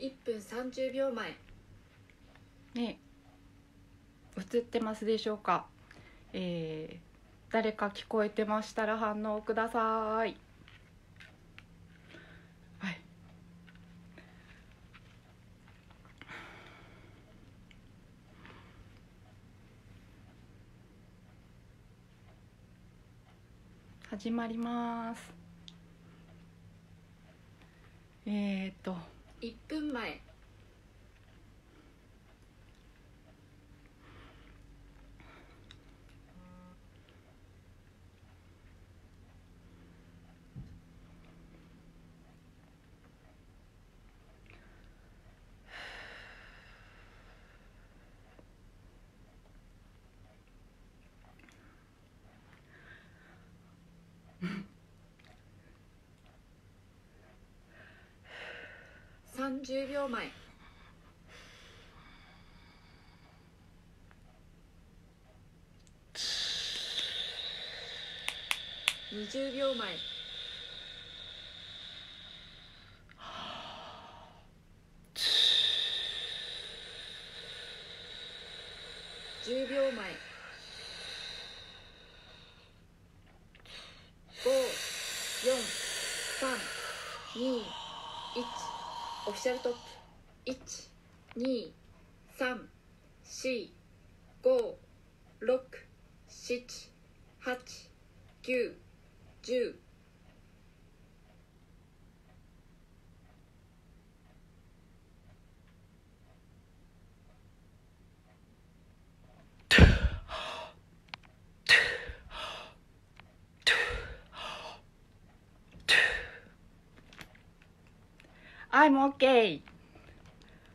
1分30秒前ね映ってますでしょうかえー、誰か聞こえてましたら反応くださいはい始まりますえー、っと1分前30秒前20秒前10秒前シャルトップ12345678910 I'm OK!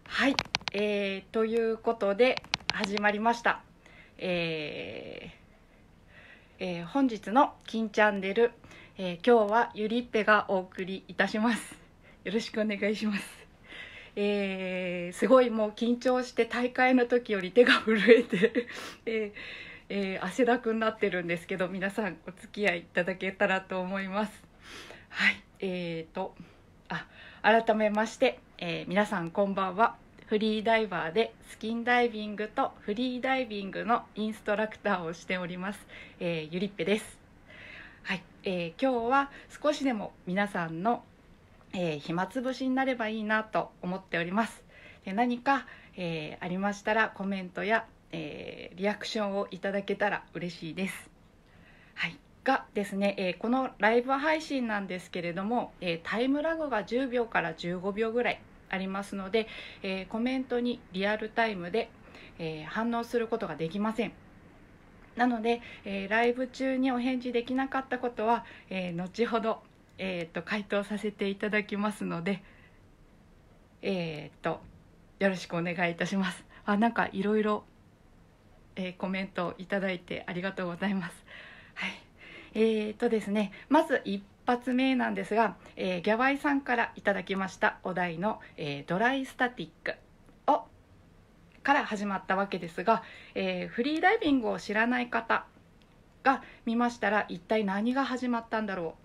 はい、えー、ということで始まりました。えーえー、本日の「金チャンネル」えー、今日はゆりっぺがお送りいたします。よろしくお願いします。えー、すごいもう緊張して大会の時より手が震えてええー、汗だくになってるんですけど皆さんお付き合いいただけたらと思います。はい、えーとあ改めまして、えー、皆さんこんばんはフリーダイバーでスキンダイビングとフリーダイビングのインストラクターをしております、えー、ゆりっぺです、はいえー、今日は少しでも皆さんの、えー、暇つぶしになればいいなと思っておりますで何か、えー、ありましたらコメントや、えー、リアクションをいただけたら嬉しいですはいがですね、えー、このライブ配信なんですけれども、えー、タイムラグが10秒から15秒ぐらいありますので、えー、コメントにリアルタイムで、え反応することができませんなので、えライブ中にお返事できなかったことは、え後ほど、えーと、回答させていただきますのでえっとよろしくお願いいたしますあなんかいろいろコメントをいただいてありがとうございますはいえっ、とですねまず1発目なんですが、えー、ギャバイさんからいただきましたお題の、えー、ドライスタティックをから始まったわけですが、えー、フリーダイビングを知らない方が見ましたら一体何が始まったんだろ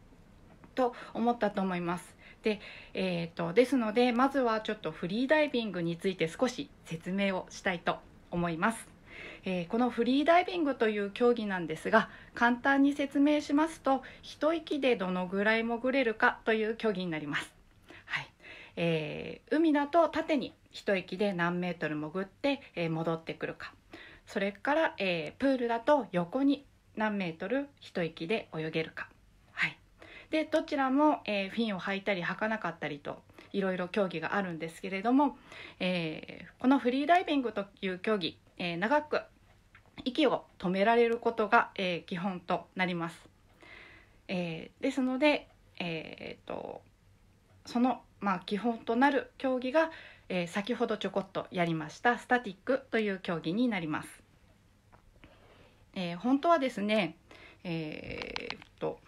うと思ったと思います。で,、えーとですのでまずはちょっとフリーダイビングについて少し説明をしたいと思います。えー、このフリーダイビングという競技なんですが簡単に説明しますと一息でどのぐらい潜れるかという競技になります、はいえー、海だと縦に一息で何メートル潜って、えー、戻ってくるかそれから、えー、プールだと横に何メートル一息で泳げるか、はい、でどちらも、えー、フィンを履いたり履かなかったりといろいろ競技があるんですけれども、えー、このフリーダイビングという競技、えー、長く息を止められることが、えー、基本となります。えー、ですので、えーと、とその、まあ、基本となる競技が、えー、先ほどちょこっとやりましたスタティックという競技になります。えー、本当はですね、えー、っと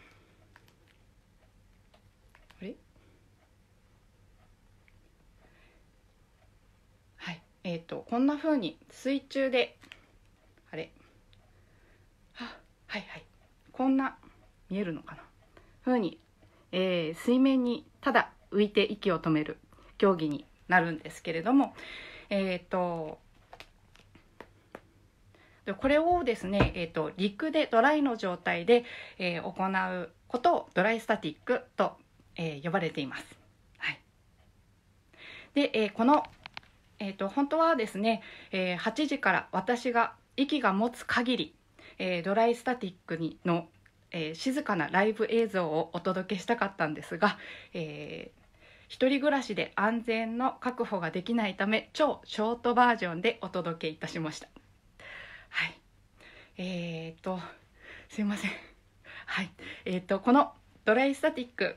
はいえー、とこんなふうに水中ではいはいこんな見えるのかな風に、えー、水面にただ浮いて息を止める競技になるんですけれどもえっ、ー、とこれをですね、えーと、陸でドライの状態で、えー、行うことをドライスタティックと、えー、呼ばれています。はい、で、えー、この、えーと、本当はですね、え8時から私が息が持つ限りえー、ドライスタティックにの、えー、静かなライブ映像をお届けしたかったんですが、えー、一人暮らしで安全の確保ができないため超ショートバージョンでお届けいたしましたはいえー、っとすいませんはいえー、っとこのドライスタティック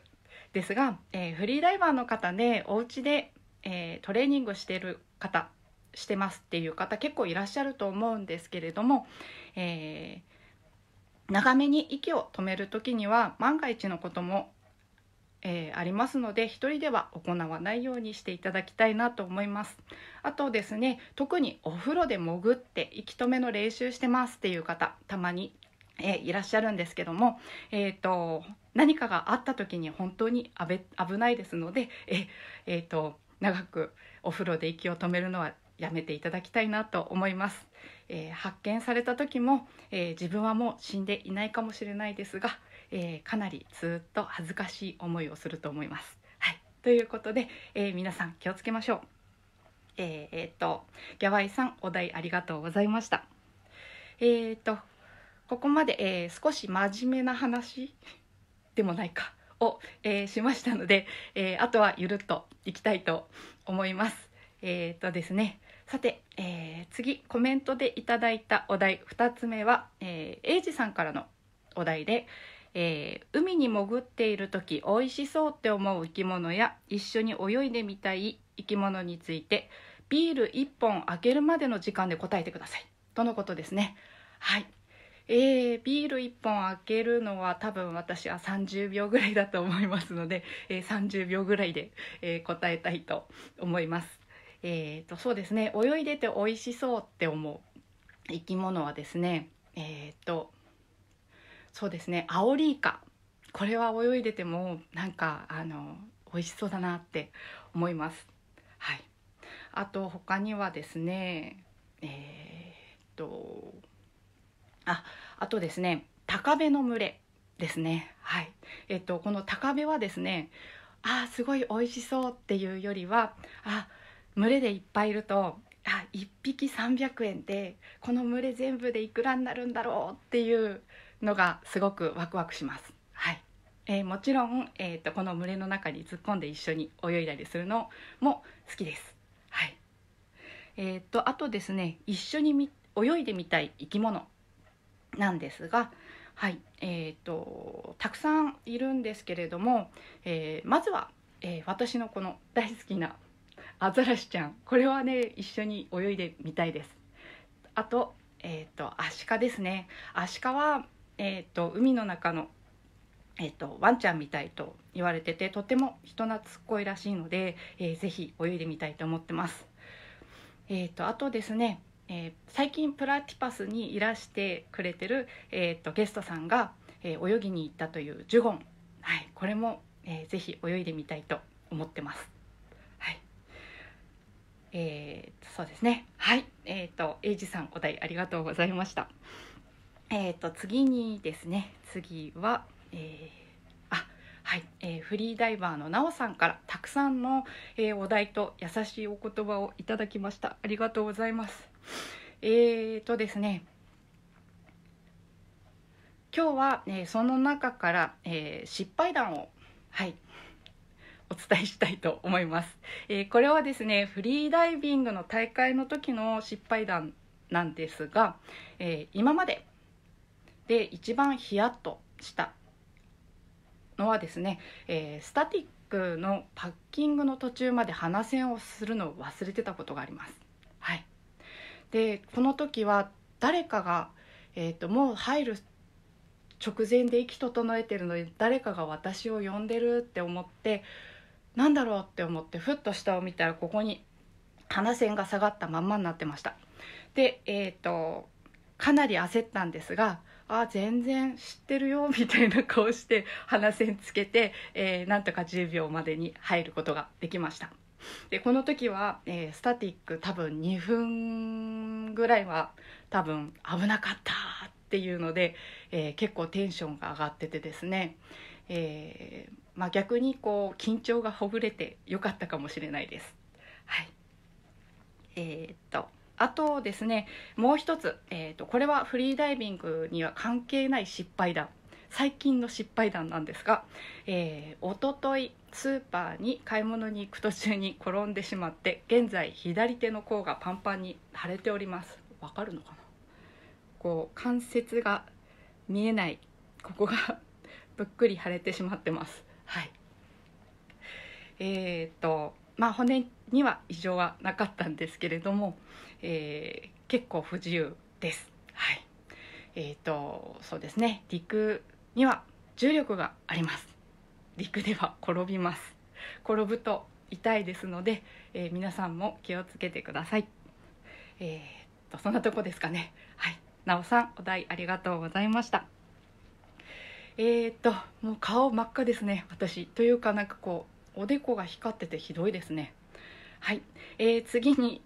ですが、えー、フリーダイバーの方でお家で、えー、トレーニングしている方してますっていう方結構いらっしゃると思うんですけれども、えー、長めに息を止める時には万が一のことも、えー、ありますので一人では行わないようにしていただきたいなと思います。あとですね特にお風呂で潜って息止めの練習してますっていう方たまに、えー、いらっしゃるんですけども、えーと、何かがあった時に本当に危ないですのでえ、えーと、と長くお風呂で息を止めるのはやめていただきたいなと思います、えー、発見された時も、えー、自分はもう死んでいないかもしれないですが、えー、かなりずっと恥ずかしい思いをすると思います。はい、ということで、え皆さん気をつけましょう。えー、えっとギャワイさんお題ありがとうございました。えー、っとここまで、え少し真面目な話でもないかを、えしましたので、えあとはゆるっといきたいと思います。えっとですねさて、えー、次コメントでいただいたお題2つ目は、えー、エイジさんからのお題で、えー、海に潜っている時美味しそうって思う生き物や一緒に泳いでみたい生き物についてビール1本開けるまでの時間で答えてくださいとのことですねはい、えー、ビール1本開けるのは多分私は30秒ぐらいだと思いますので、えー、30秒ぐらいで、えー、答えたいと思いますえーと、そうですね泳いでて美味しそうって思う生き物はですねえっ、ー、とそうですねアオリイカこれは泳いでてもなんかあの美味しそうだなって思いますはいあと他にはですねえー、っとああとですね高部の群れですねはいえー、っとこの高部はですねあーすごい美味しそうっていうよりはあ群れでいっぱいいるとあ1匹300円でこの群れ全部でいくらになるんだろうっていうのがすごくワクワクします。はいえー、もちろん、えーと、この群れの中に突っ込んで一緒に泳いだりするのも好きです。はいえーと、あとですね一緒に泳いでみたい生き物なんですが、はいえーと、とたくさんいるんですけれども、えー、まずは、えー、私のこの大好きなアザラシちゃんこれはね一緒に泳いでみたいですあとえっ、ー、とアシカですねアシカは、えーと、海の中の、えーと、とワンちゃんみたいと言われててとても人懐っこいらしいので、えー、ぜひ泳いでみたいと思ってますえっ、ー、とあとですね、えー、最近プラティパスにいらしてくれてる、えーと、ゲストさんが、え泳ぎに行ったというジュゴン、はい、これも、えー、ぜひ泳いでみたいと思ってますえー、そうですねはいえっ、ー、とエイジさんお題ありがとうございましたえっ、ー、と次にですね次は、えー、はい、えー、フリーダイバーのなおさんからたくさんの、えー、お題と優しいお言葉をいただきましたありがとうございますえーとですね今日は、ね、その中から、えー、失敗談をはいお伝えしたいと思います、えー、これはですねフリーダイビングの大会の時の失敗談なんですが、えー、今までで一番ヒヤッとしたのはですね、えー、スタティックのパッキングの途中まで鼻栓をするのを忘れてたことがあります。はい、でこの時は誰かが、えーと、ともう入る直前で息整えてるので誰かが私を呼んでるって思って何だろうって思ってふっと下を見たらここに鼻線が下がったまんまになってましたでえっ、ー、とかなり焦ったんですがあ全然知ってるよみたいな顔して鼻線つけて、えー、なんとか10秒までに入ることができましたでこの時は、えー、スタティック多分2分ぐらいは多分危なかったっていうので、えー、結構テンションが上がっててですねえー、まあ、逆にこう緊張がほぐれてよかったかもしれないです。はい、えー、っとあとですねもう一つ、えー、っとこれはフリーダイビングには関係ない失敗談最近の失敗談なんですが、えー、おとといスーパーに買い物に行く途中に転んでしまって現在左手の甲がパンパンに腫れておりますわかるのかなこう関節が見えないここがぷっくり腫れてしまってますはいえー、っとまあ骨には異常はなかったんですけれども、えー、結構不自由ですはいえー、っとそうですね陸には重力があります陸では転びます転ぶと痛いですので、えー、皆さんも気をつけてくださいえー、っとそんなとこですかねはいなおさんお題ありがとうございましたえー、っともう顔真っ赤ですね私というかなんかこうおでこが光っててひどいですねはい、えー、次に、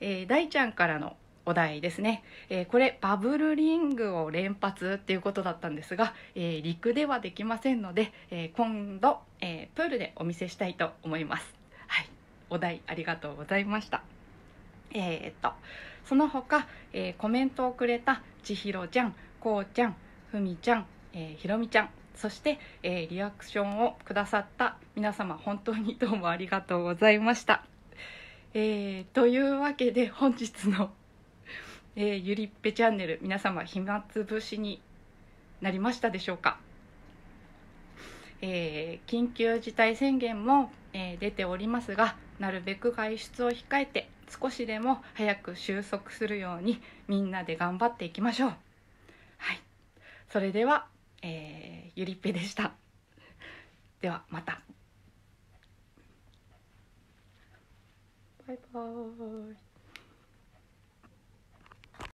えー、大ちゃんからのお題ですね、えー、これバブルリングを連発っていうことだったんですが、えー、陸ではできませんので、えー、今度、えプールでお見せしたいと思いますはいお題ありがとうございましたえっとその他、えコメントをくれた千尋ちゃんこうちゃんふみちゃんえー、ひろみちゃんそして、えー、リアクションをくださった皆様本当にどうもありがとうございました。えー、というわけで本日の、えー、ゆりっぺチャンネル皆様暇つぶしになりましたでしょうか、えー、緊急事態宣言も、えー、出ておりますがなるべく外出を控えて少しでも早く収束するようにみんなで頑張っていきましょう。はい、それではえー、ゆりっぺでした。ではまた。バイバーイ。